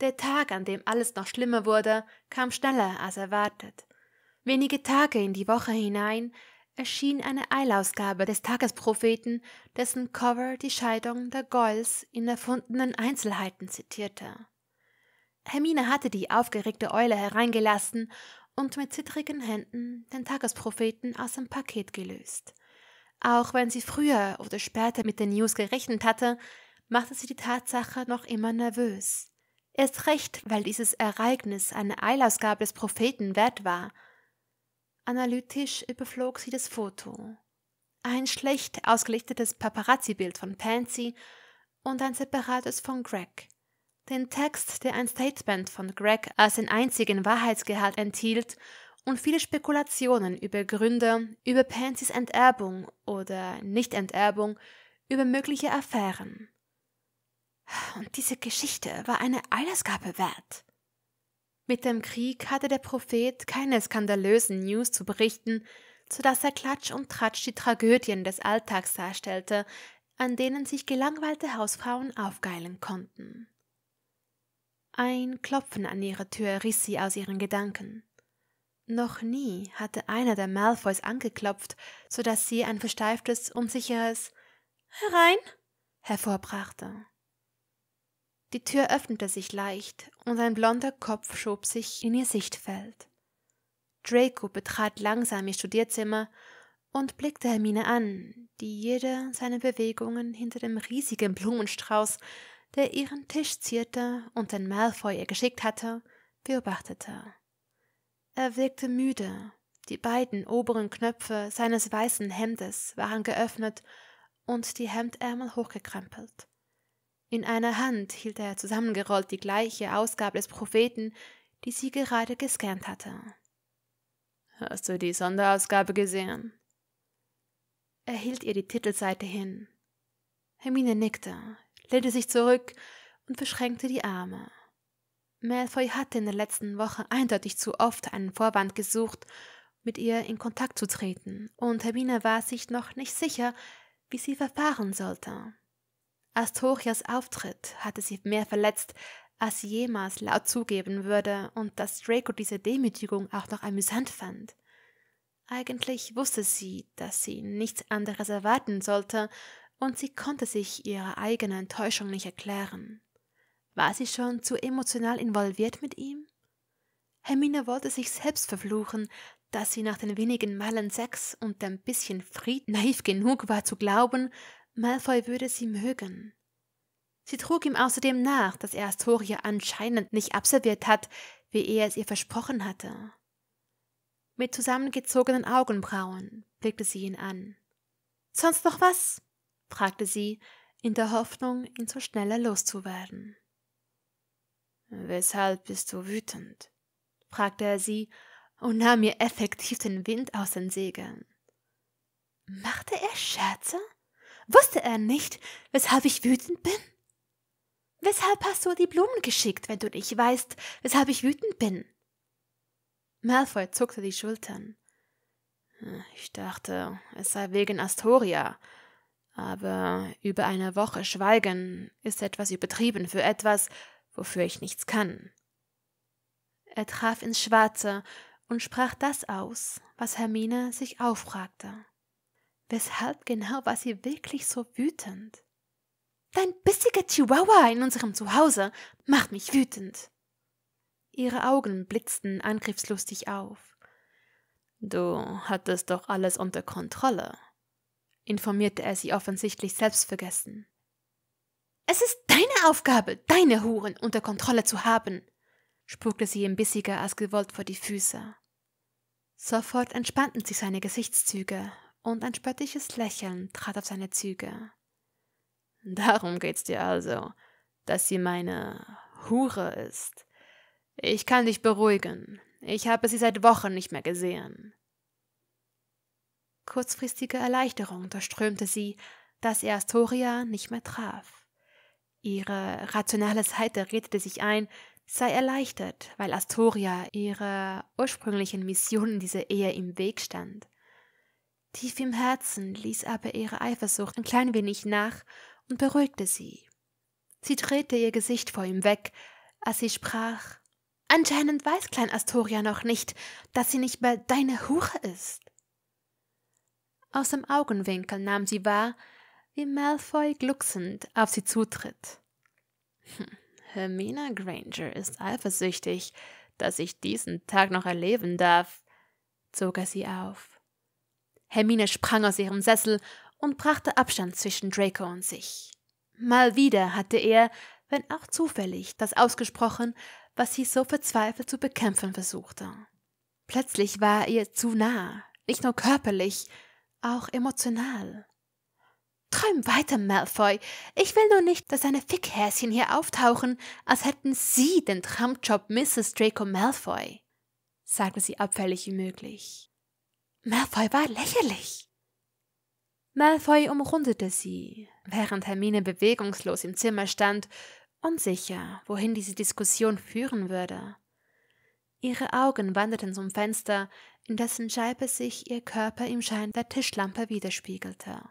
Der Tag, an dem alles noch schlimmer wurde, kam schneller als erwartet. Wenige Tage in die Woche hinein erschien eine Eilausgabe des Tagespropheten, dessen Cover die Scheidung der Goyles in erfundenen Einzelheiten zitierte. Hermine hatte die aufgeregte Eule hereingelassen und mit zittrigen Händen den Tagespropheten aus dem Paket gelöst. Auch wenn sie früher oder später mit den News gerechnet hatte, machte sie die Tatsache noch immer nervös. Erst recht, weil dieses Ereignis eine Eilausgabe des Propheten wert war. Analytisch überflog sie das Foto. Ein schlecht ausgelichtetes Paparazzi-Bild von Pansy und ein separates von Greg. Den Text, der ein Statement von Greg als den einzigen Wahrheitsgehalt enthielt und viele Spekulationen über Gründe, über Pansys Enterbung oder Nicht-Enterbung, über mögliche Affären. Und diese Geschichte war eine Altersgabe wert. Mit dem Krieg hatte der Prophet keine skandalösen News zu berichten, sodass er klatsch und tratsch die Tragödien des Alltags darstellte, an denen sich gelangweilte Hausfrauen aufgeilen konnten. Ein Klopfen an ihrer Tür riss sie aus ihren Gedanken. Noch nie hatte einer der Malfoys angeklopft, so dass sie ein versteiftes, unsicheres Herein hervorbrachte. Die Tür öffnete sich leicht und ein blonder Kopf schob sich in ihr Sichtfeld. Draco betrat langsam ihr Studierzimmer und blickte Hermine an, die jede seiner Bewegungen hinter dem riesigen Blumenstrauß, der ihren Tisch zierte und den Malfoy ihr geschickt hatte, beobachtete. Er wirkte müde, die beiden oberen Knöpfe seines weißen Hemdes waren geöffnet und die Hemdärmel hochgekrempelt. In einer Hand hielt er zusammengerollt die gleiche Ausgabe des Propheten, die sie gerade gescannt hatte. Hast du die Sonderausgabe gesehen? Er hielt ihr die Titelseite hin. Hermine nickte, lehnte sich zurück und verschränkte die Arme. Malfoy hatte in der letzten Woche eindeutig zu oft einen Vorwand gesucht, mit ihr in Kontakt zu treten, und Hermine war sich noch nicht sicher, wie sie verfahren sollte. Astorias Auftritt hatte sie mehr verletzt, als sie jemals laut zugeben würde und dass Draco diese Demütigung auch noch amüsant fand. Eigentlich wusste sie, dass sie nichts anderes erwarten sollte und sie konnte sich ihre eigene Enttäuschung nicht erklären. War sie schon zu emotional involviert mit ihm? Hermine wollte sich selbst verfluchen, dass sie nach den wenigen Malen Sex und dem bisschen Fried naiv genug war zu glauben, Malfoy würde sie mögen. Sie trug ihm außerdem nach, dass er Astoria anscheinend nicht absolviert hat, wie er es ihr versprochen hatte. Mit zusammengezogenen Augenbrauen blickte sie ihn an. Sonst noch was? fragte sie, in der Hoffnung, ihn so schneller loszuwerden. Weshalb bist du wütend? fragte er sie und nahm ihr effektiv den Wind aus den Segeln. Machte er Scherze? Wusste er nicht, weshalb ich wütend bin? Weshalb hast du die Blumen geschickt, wenn du nicht weißt, weshalb ich wütend bin? Malfoy zuckte die Schultern. Ich dachte, es sei wegen Astoria, aber über eine Woche Schweigen ist etwas übertrieben für etwas, wofür ich nichts kann. Er traf ins Schwarze und sprach das aus, was Hermine sich auffragte. Weshalb genau war sie wirklich so wütend? Dein bissiger Chihuahua in unserem Zuhause macht mich wütend. Ihre Augen blitzten angriffslustig auf. Du hattest doch alles unter Kontrolle, informierte er sie offensichtlich selbstvergessen. Es ist deine Aufgabe, deine Huren unter Kontrolle zu haben, spuckte sie ihm bissiger als gewollt vor die Füße. Sofort entspannten sich seine Gesichtszüge, und ein spöttisches Lächeln trat auf seine Züge. Darum geht's dir also, dass sie meine Hure ist. Ich kann dich beruhigen. Ich habe sie seit Wochen nicht mehr gesehen. Kurzfristige Erleichterung durchströmte sie, dass er Astoria nicht mehr traf. Ihre rationale Seite redete sich ein, sei erleichtert, weil Astoria ihrer ursprünglichen Mission in dieser Ehe im Weg stand. Tief im Herzen ließ aber ihre Eifersucht ein klein wenig nach und beruhigte sie. Sie drehte ihr Gesicht vor ihm weg, als sie sprach Anscheinend weiß Klein Astoria noch nicht, dass sie nicht mehr deine Hure ist. Aus dem Augenwinkel nahm sie wahr, wie Malfoy glucksend auf sie zutritt. Hm, Hermina Granger ist eifersüchtig, dass ich diesen Tag noch erleben darf, zog er sie auf. Hermine sprang aus ihrem Sessel und brachte Abstand zwischen Draco und sich. Mal wieder hatte er, wenn auch zufällig, das ausgesprochen, was sie so verzweifelt zu bekämpfen versuchte. Plötzlich war er ihr zu nah, nicht nur körperlich, auch emotional. Träum weiter, Malfoy. Ich will nur nicht, dass deine Fickhäschen hier auftauchen, als hätten sie den Trumpjob Mrs. Draco Malfoy, sagte sie abfällig wie möglich. Malfoy war lächerlich. Malfoy umrundete sie, während Hermine bewegungslos im Zimmer stand, unsicher, wohin diese Diskussion führen würde. Ihre Augen wanderten zum Fenster, in dessen Scheibe sich ihr Körper im Schein der Tischlampe widerspiegelte.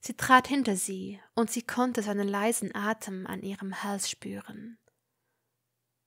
Sie trat hinter sie, und sie konnte seinen leisen Atem an ihrem Hals spüren.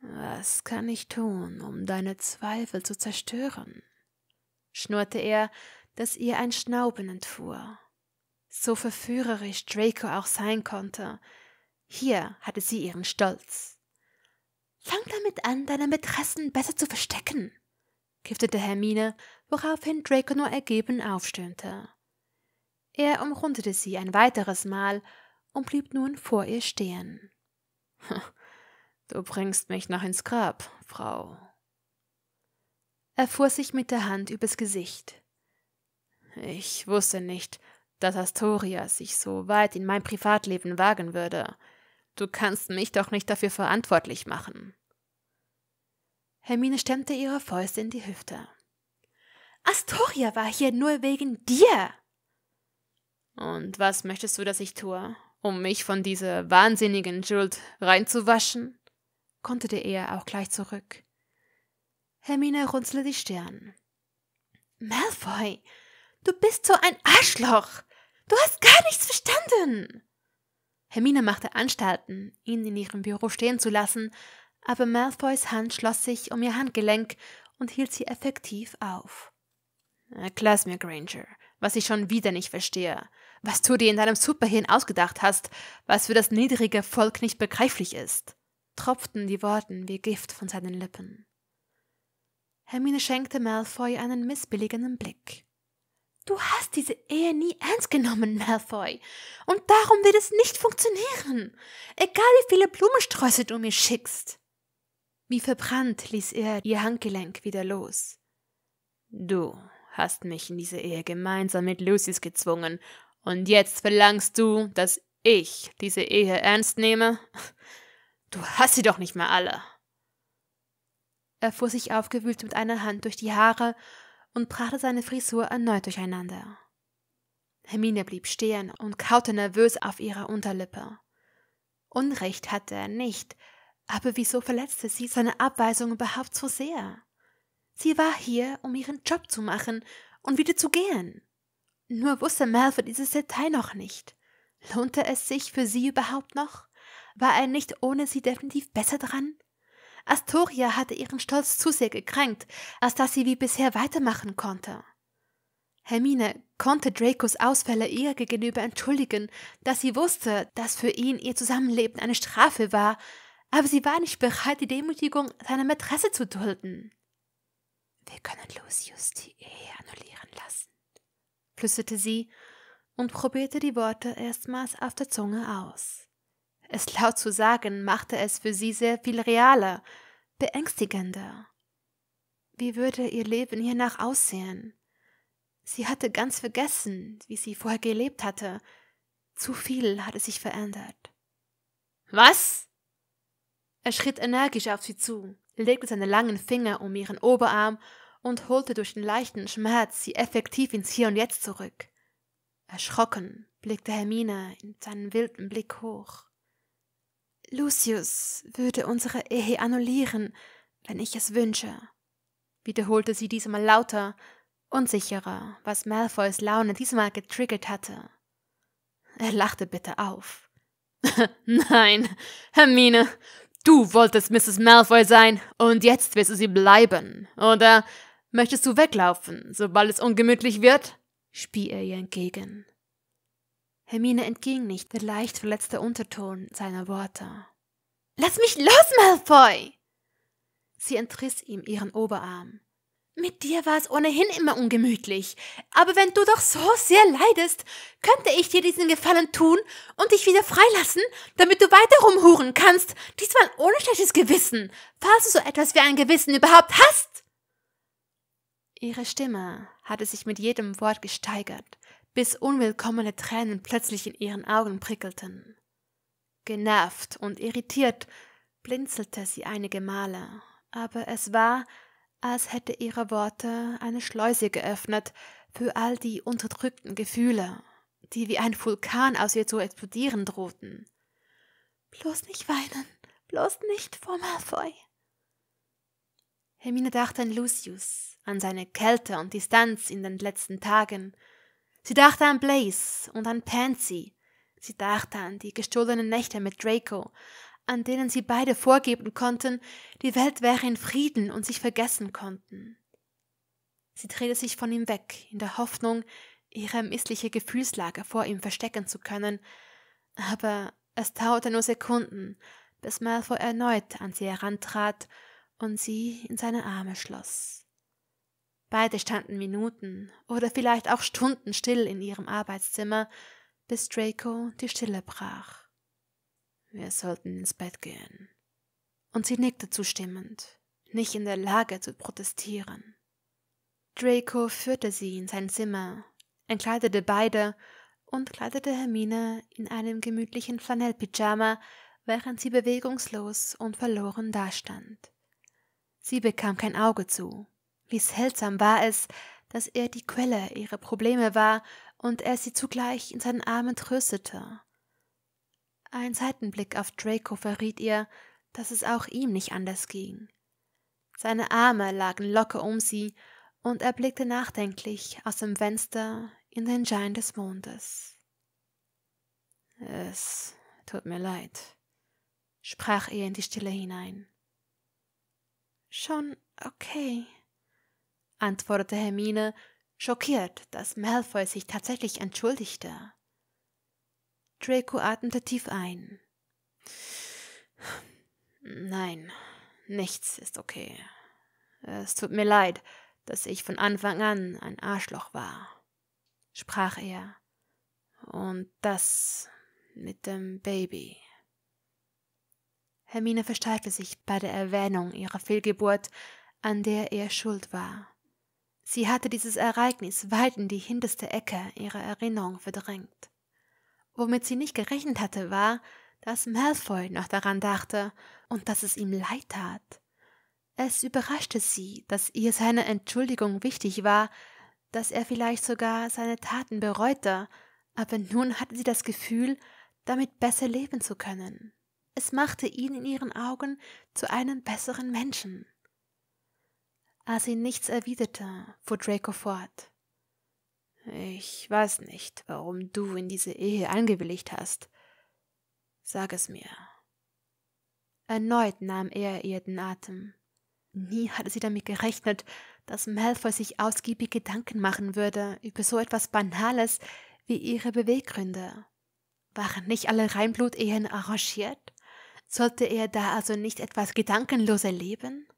Was kann ich tun, um deine Zweifel zu zerstören? schnurrte er, dass ihr ein Schnauben entfuhr. So verführerisch Draco auch sein konnte, hier hatte sie ihren Stolz. Fang damit an, deine Mätressen besser zu verstecken, giftete Hermine, woraufhin Draco nur ergeben aufstöhnte. Er umrundete sie ein weiteres Mal und blieb nun vor ihr stehen. Hm, du bringst mich noch ins Grab, Frau, er fuhr sich mit der Hand übers Gesicht. Ich wusste nicht, dass Astoria sich so weit in mein Privatleben wagen würde. Du kannst mich doch nicht dafür verantwortlich machen. Hermine stemmte ihre Fäuste in die Hüfte. Astoria war hier nur wegen dir. Und was möchtest du, dass ich tue? Um mich von dieser wahnsinnigen Schuld reinzuwaschen? konterte er auch gleich zurück. Hermine runzelte die Stirn. Malfoy, du bist so ein Arschloch! Du hast gar nichts verstanden! Hermine machte Anstalten, ihn in ihrem Büro stehen zu lassen, aber Malfoys Hand schloss sich um ihr Handgelenk und hielt sie effektiv auf. Erklär's mir, Granger, was ich schon wieder nicht verstehe, was du dir in deinem Superhirn ausgedacht hast, was für das niedrige Volk nicht begreiflich ist, tropften die Worten wie Gift von seinen Lippen. Hermine schenkte Malfoy einen missbilligenden Blick. Du hast diese Ehe nie ernst genommen, Malfoy. Und darum wird es nicht funktionieren. Egal wie viele Blumensträuße du mir schickst. Wie verbrannt ließ er ihr Handgelenk wieder los. Du hast mich in diese Ehe gemeinsam mit Lucy's gezwungen, und jetzt verlangst du, dass ich diese Ehe ernst nehme? Du hast sie doch nicht mehr alle. Er fuhr sich aufgewühlt mit einer Hand durch die Haare und brachte seine Frisur erneut durcheinander. Hermine blieb stehen und kaute nervös auf ihrer Unterlippe. Unrecht hatte er nicht, aber wieso verletzte sie seine Abweisung überhaupt so sehr? Sie war hier, um ihren Job zu machen und wieder zu gehen. Nur wusste Malfoy dieses Detail noch nicht. Lohnte es sich für sie überhaupt noch? War er nicht ohne sie definitiv besser dran? Astoria hatte ihren Stolz zu sehr gekränkt, als dass sie wie bisher weitermachen konnte. Hermine konnte Dracos Ausfälle ihr gegenüber entschuldigen, dass sie wusste, dass für ihn ihr Zusammenleben eine Strafe war, aber sie war nicht bereit, die Demütigung seiner Mätresse zu dulden. Wir können Lucius die Ehe annullieren lassen, flüsterte sie und probierte die Worte erstmals auf der Zunge aus. Es laut zu sagen, machte es für sie sehr viel realer, beängstigender. Wie würde ihr Leben hiernach aussehen? Sie hatte ganz vergessen, wie sie vorher gelebt hatte. Zu viel hatte sich verändert. Was? Er schritt energisch auf sie zu, legte seine langen Finger um ihren Oberarm und holte durch den leichten Schmerz sie effektiv ins Hier und Jetzt zurück. Erschrocken blickte Hermine in seinen wilden Blick hoch. Lucius würde unsere Ehe annullieren, wenn ich es wünsche, wiederholte sie diesmal lauter, unsicherer, was Malfoys Laune diesmal getriggert hatte. Er lachte bitter auf. Nein, Hermine, du wolltest Mrs. Malfoy sein und jetzt wirst du sie bleiben. Oder möchtest du weglaufen, sobald es ungemütlich wird? spie er ihr entgegen. Hermine entging nicht der leicht verletzte Unterton seiner Worte. Lass mich los, Malfoy! Sie entriss ihm ihren Oberarm. Mit dir war es ohnehin immer ungemütlich, aber wenn du doch so sehr leidest, könnte ich dir diesen Gefallen tun und dich wieder freilassen, damit du weiter rumhuren kannst, diesmal ohne schlechtes Gewissen, falls du so etwas wie ein Gewissen überhaupt hast. Ihre Stimme hatte sich mit jedem Wort gesteigert, bis unwillkommene Tränen plötzlich in ihren Augen prickelten. Genervt und irritiert blinzelte sie einige Male, aber es war, als hätte ihre Worte eine Schleuse geöffnet für all die unterdrückten Gefühle, die wie ein Vulkan aus ihr zu explodieren drohten. Bloß nicht weinen, bloß nicht vor Malfoy. Hermine dachte an Lucius, an seine Kälte und Distanz in den letzten Tagen, Sie dachte an Blaze und an Pansy. Sie dachte an die gestohlenen Nächte mit Draco, an denen sie beide vorgeben konnten, die Welt wäre in Frieden und sich vergessen konnten. Sie drehte sich von ihm weg, in der Hoffnung, ihre missliche Gefühlslage vor ihm verstecken zu können, aber es dauerte nur Sekunden, bis Malfoy erneut an sie herantrat und sie in seine Arme schloss. Beide standen Minuten oder vielleicht auch Stunden still in ihrem Arbeitszimmer, bis Draco die Stille brach. Wir sollten ins Bett gehen. Und sie nickte zustimmend, nicht in der Lage zu protestieren. Draco führte sie in sein Zimmer, entkleidete beide und kleidete Hermine in einem gemütlichen Flanellpyjama, während sie bewegungslos und verloren dastand. Sie bekam kein Auge zu. Wie seltsam war es, dass er die Quelle ihrer Probleme war und er sie zugleich in seinen Armen tröstete. Ein Seitenblick auf Draco verriet ihr, dass es auch ihm nicht anders ging. Seine Arme lagen locker um sie und er blickte nachdenklich aus dem Fenster in den Schein des Mondes. Es tut mir leid, sprach er in die Stille hinein. Schon okay, antwortete Hermine, schockiert, dass Malfoy sich tatsächlich entschuldigte. Draco atmete tief ein. Nein, nichts ist okay. Es tut mir leid, dass ich von Anfang an ein Arschloch war, sprach er. Und das mit dem Baby. Hermine versteifte sich bei der Erwähnung ihrer Fehlgeburt, an der er schuld war. Sie hatte dieses Ereignis weit in die hinterste Ecke ihrer Erinnerung verdrängt. Womit sie nicht gerechnet hatte, war, dass Malfoy noch daran dachte und dass es ihm leid tat. Es überraschte sie, dass ihr seine Entschuldigung wichtig war, dass er vielleicht sogar seine Taten bereute, aber nun hatte sie das Gefühl, damit besser leben zu können. Es machte ihn in ihren Augen zu einem besseren Menschen. Als sie nichts erwiderte, fuhr Draco fort. Ich weiß nicht, warum du in diese Ehe eingewilligt hast. Sag es mir. Erneut nahm er ihr den Atem. Nie hatte sie damit gerechnet, dass Malfoy sich ausgiebig Gedanken machen würde über so etwas Banales wie ihre Beweggründe. Waren nicht alle reinblut arrangiert? Sollte er da also nicht etwas gedankenloser leben?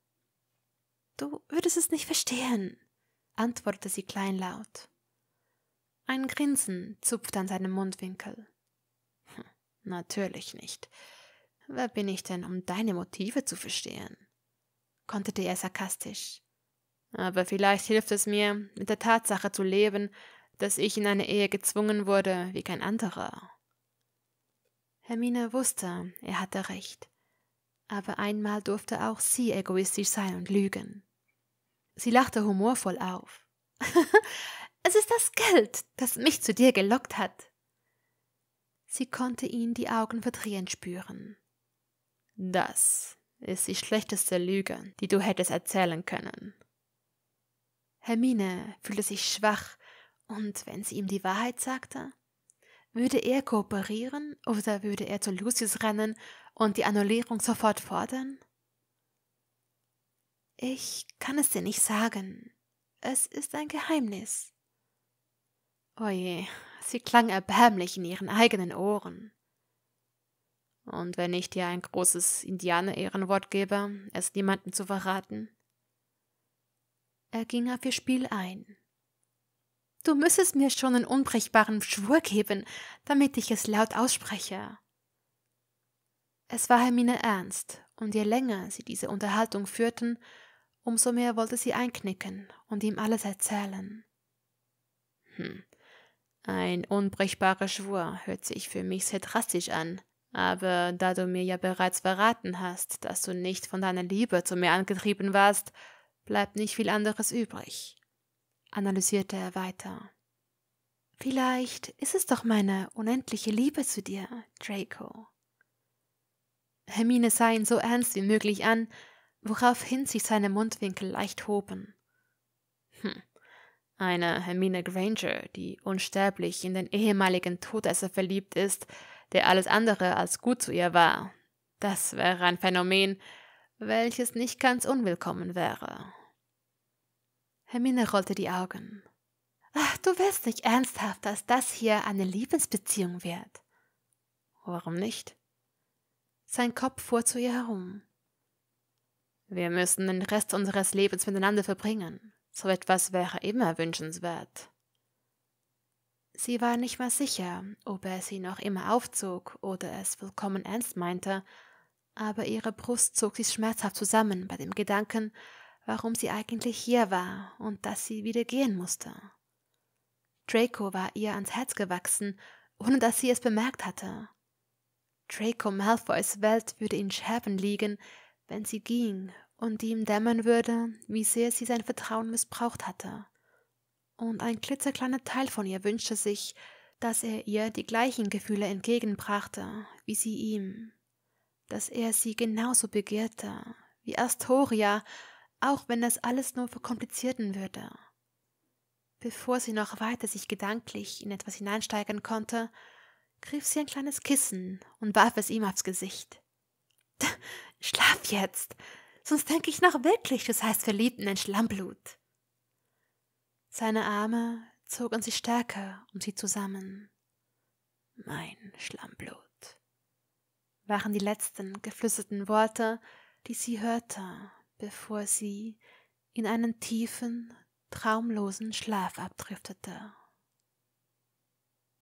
Du würdest es nicht verstehen, antwortete sie kleinlaut. Ein Grinsen zupfte an seinem Mundwinkel. Hm, natürlich nicht. Wer bin ich denn, um deine Motive zu verstehen? konterte er sarkastisch. Aber vielleicht hilft es mir, mit der Tatsache zu leben, dass ich in eine Ehe gezwungen wurde wie kein anderer. Hermine wusste, er hatte recht. Aber einmal durfte auch sie egoistisch sein und lügen. Sie lachte humorvoll auf. es ist das Geld, das mich zu dir gelockt hat. Sie konnte ihn die Augen verdrehen spüren. Das ist die schlechteste Lüge, die du hättest erzählen können. Hermine fühlte sich schwach, und wenn sie ihm die Wahrheit sagte, würde er kooperieren oder würde er zu Lucius rennen und die Annullierung sofort fordern? Ich kann es dir nicht sagen. Es ist ein Geheimnis. Oje, sie klang erbärmlich in ihren eigenen Ohren. Und wenn ich dir ein großes Indianer-Ehrenwort gebe, es niemandem zu verraten? Er ging auf ihr Spiel ein. Du müsstest mir schon einen unbrechbaren Schwur geben, damit ich es laut ausspreche. Es war Hermine ernst, und je länger sie diese Unterhaltung führten, Umso mehr wollte sie einknicken und ihm alles erzählen. Hm. Ein unbrechbarer Schwur hört sich für mich sehr drastisch an, aber da du mir ja bereits verraten hast, dass du nicht von deiner Liebe zu mir angetrieben warst, bleibt nicht viel anderes übrig, analysierte er weiter. Vielleicht ist es doch meine unendliche Liebe zu dir, Draco. Hermine sah ihn so ernst wie möglich an woraufhin sich seine Mundwinkel leicht hoben. Hm, eine Hermine Granger, die unsterblich in den ehemaligen Todesser verliebt ist, der alles andere als gut zu ihr war. Das wäre ein Phänomen, welches nicht ganz unwillkommen wäre. Hermine rollte die Augen. Ach, du willst nicht ernsthaft, dass das hier eine Liebesbeziehung wird. Warum nicht? Sein Kopf fuhr zu ihr herum. Wir müssen den Rest unseres Lebens miteinander verbringen. So etwas wäre immer wünschenswert. Sie war nicht mehr sicher, ob er sie noch immer aufzog oder es vollkommen ernst meinte, aber ihre Brust zog sich schmerzhaft zusammen bei dem Gedanken, warum sie eigentlich hier war und dass sie wieder gehen musste. Draco war ihr ans Herz gewachsen, ohne dass sie es bemerkt hatte. Draco Malfoys Welt würde in Scherben liegen, wenn sie ging und ihm dämmern würde, wie sehr sie sein Vertrauen missbraucht hatte. Und ein klitzekleiner Teil von ihr wünschte sich, dass er ihr die gleichen Gefühle entgegenbrachte, wie sie ihm, dass er sie genauso begehrte, wie Astoria, auch wenn das alles nur verkomplizierten würde. Bevor sie noch weiter sich gedanklich in etwas hineinsteigern konnte, griff sie ein kleines Kissen und warf es ihm aufs Gesicht. Schlaf jetzt, sonst denke ich noch wirklich, du seist verliebt in ein Schlammblut. Seine Arme zogen sich stärker um sie zusammen. Mein Schlammblut waren die letzten geflüsterten Worte, die sie hörte, bevor sie in einen tiefen, traumlosen Schlaf abdriftete.